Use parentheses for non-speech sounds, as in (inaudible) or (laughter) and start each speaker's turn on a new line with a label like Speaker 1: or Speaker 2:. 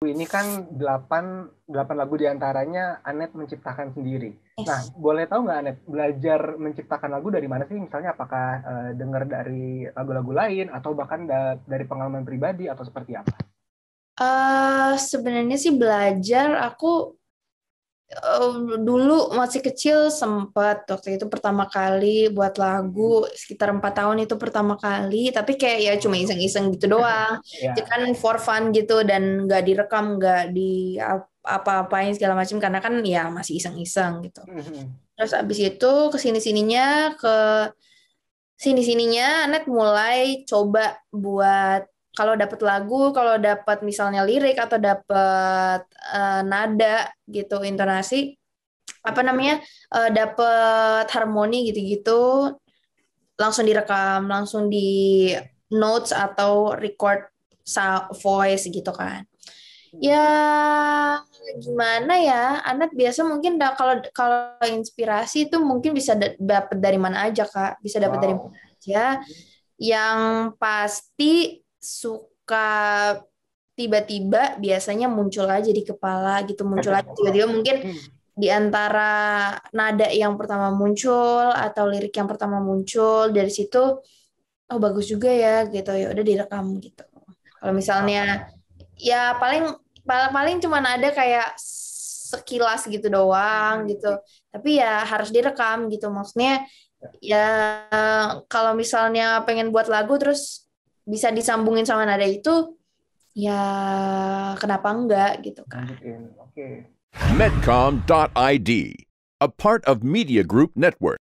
Speaker 1: ini kan 8, 8 lagu diantaranya Anet menciptakan sendiri. Yes. Nah, boleh tahu nggak Anet, belajar menciptakan lagu dari mana sih? Misalnya apakah uh, dengar dari lagu-lagu lain atau bahkan da dari pengalaman pribadi atau seperti apa? Uh, sebenarnya sih belajar aku Eh, dulu masih kecil sempat waktu itu pertama kali buat lagu hmm. sekitar empat tahun itu pertama kali tapi kayak ya cuma oh. iseng-iseng gitu doang (laughs) yeah. kan for fun gitu dan nggak direkam nggak di apa-apain segala macam karena kan ya masih iseng-iseng gitu hmm. terus abis itu ke sini sininya ke sini-sininya Anet mulai coba buat kalau dapat lagu, kalau dapat misalnya lirik atau dapat uh, eh, nada gitu, intonasi apa namanya? Uh, eh, dapat harmoni gitu-gitu langsung direkam, langsung di notes atau record voice gitu kan. Ya gimana ya, anak biasa mungkin dah kalau kalau inspirasi itu mungkin bisa dapat dari mana aja kak, bisa dapat wow. dari mana aja. Yang pasti suka tiba-tiba biasanya muncul aja di kepala gitu muncul aja tiba-tiba mungkin hmm. di antara nada yang pertama muncul atau lirik yang pertama muncul dari situ oh bagus juga ya gitu ya udah direkam gitu kalau misalnya ya paling paling cuma ada kayak sekilas gitu doang hmm. gitu tapi ya harus direkam gitu maksudnya ya kalau misalnya pengen buat lagu terus bisa disambungin sama nada itu ya kenapa enggak gitu kan oke okay. medcom.id a part of media group network